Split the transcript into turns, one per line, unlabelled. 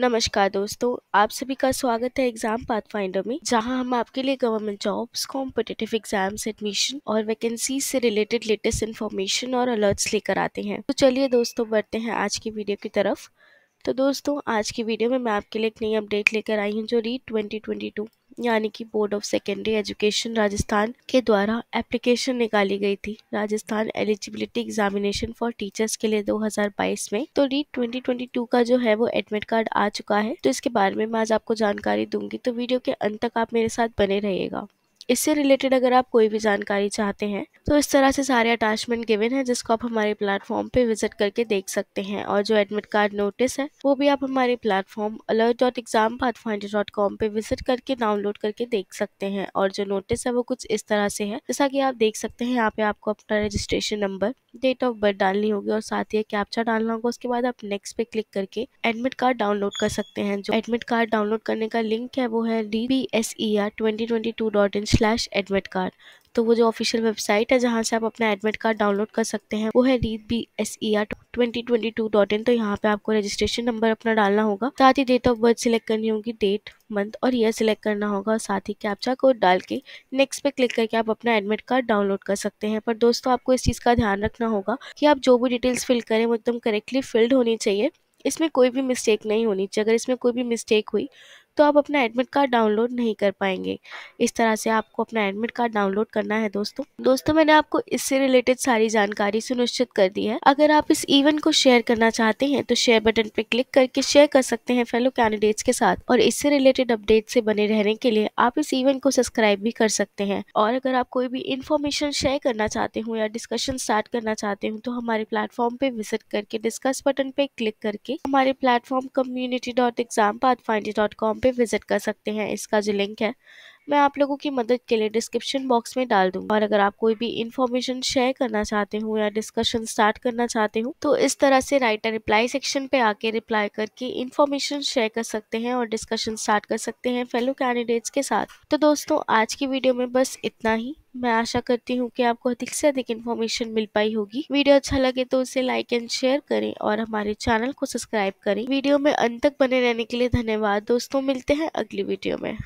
नमस्कार दोस्तों आप सभी का स्वागत है एग्जाम पाथफाइंडर में जहां हम आपके लिए government jobs competitive exams admission और वैकेंसी से रिलेटेड लेटेस्ट इन्फॉर्मेशन और अलर्ट्स लेकर आते हैं तो चलिए दोस्तों बढ़ते हैं आज की वीडियो की तरफ तो दोस्तों आज की वीडियो में मैं आपके लिए एक नई अपडेट लेकर आई हूँ जो रीट ट्वेंटी यानी कि board of secondary education Rajasthan के द्वारा एप्लीकेशन निकाली गई थी Rajasthan eligibility examination for teachers के लिए 2022 में तो रीट 2022 का जो है वो एडमिट कार्ड आ चुका है तो इसके बारे में मैं आज आपको जानकारी दूंगी तो वीडियो के अंत तक आप मेरे साथ बने रहिएगा इससे रिलेटेड अगर आप कोई भी जानकारी चाहते हैं तो इस तरह से सारे अटैचमेंट गिवन है जिसको आप हमारे प्लेटफॉर्म पे विजिट करके देख सकते हैं और जो एडमिट कार्ड नोटिस है वो भी आप हमारे platform alert dot exam dot com पे विजिट करके डाउनलोड करके देख सकते हैं और जो नोटिस है वो कुछ इस तरह से है जैसा की आप देख सकते हैं यहाँ पे आपको अपना registration number date of birth डालनी होगी और साथ ही कैप्चा डालना होगा उसके बाद आप नेक्स्ट पे क्लिक करके एडमिट कार्ड डाउनलोड कर सकते हैं जो एडमिट कार्ड डाउनलोड करने का लिंक है वो है D B S E R twenty twenty two dot in slash admit card तो वो जो ऑफिशियल वेबसाइट है जहाँ से आप अपना एडमिट कार्ड डाउनलोड कर सकते हैं वो है REET B S E R twenty twenty two dot in तो यहाँ पे आपको रजिस्ट्रेशन नंबर अपना डालना होगा साथ ही डेट ऑफ बर्थ सिलेक्ट करनी होगी डेट मंथ और ईयर सिलेक्ट करना होगा और साथ ही कैप्चा कोड डाल के नेक्स्ट पे क्लिक करके आप अपना एडमिट कार्ड डाउनलोड कर सकते हैं पर दोस्तों आपको इस चीज़ का ध्यान रखना होगा कि आप जो भी डिटेल्स फिल करें वो एकदम करेक्टली फिल्ड होनी चाहिए इसमें कोई भी मिस्टेक नहीं होनी चाहिए अगर इसमें कोई भी मिस्टेक हुई तो आप अपना एडमिट कार्ड डाउनलोड नहीं कर पाएंगे इस तरह से आपको अपना एडमिट कार्ड डाउनलोड करना है दोस्तों दोस्तों मैंने आपको इससे रिलेटेड सारी जानकारी सुनिश्चित कर दी है अगर आप इस इवेंट को शेयर करना चाहते हैं तो शेयर बटन पर क्लिक करके शेयर कर सकते हैं फेलो कैंडिडेट्स के साथ और इससे रिलेटेड अपडेट से बने रहने के लिए आप इस इवेंट को सब्सक्राइब भी कर सकते हैं और अगर आप कोई भी इन्फॉर्मेशन शेयर करना चाहते हो या डिस्कशन स्टार्ट करना चाहते हो तो हमारे प्लेटफॉर्म पे विजिट करके डिस्कस बटन पे क्लिक करके हमारे platform community dot exam path find dot com पे पे विज़िट कर सकते हैं इसका जो लिंक है मैं आप लोगों की मदद के लिए डिस्क्रिप्शन बॉक्स में डाल दूंगा और अगर आप कोई भी इन्फॉर्मेशन शेयर करना चाहते हो या डिस्कशन स्टार्ट करना चाहते हो तो इस तरह से राइट एंड रिप्लाई सेक्शन पे आके रिप्लाई करके इन्फॉर्मेशन शेयर कर सकते हैं और डिस्कशन स्टार्ट कर सकते हैं फेलो कैंडिडेट्स के साथ तो दोस्तों आज की वीडियो में बस इतना ही मैं आशा करती हूँ कि आपको अधिक से अधिक इन्फॉर्मेशन मिल पाई होगी वीडियो अच्छा लगे तो उसे लाइक एंड शेयर करें और हमारे चैनल को सब्सक्राइब करें वीडियो में अंत तक बने रहने के लिए धन्यवाद दोस्तों मिलते हैं अगली वीडियो में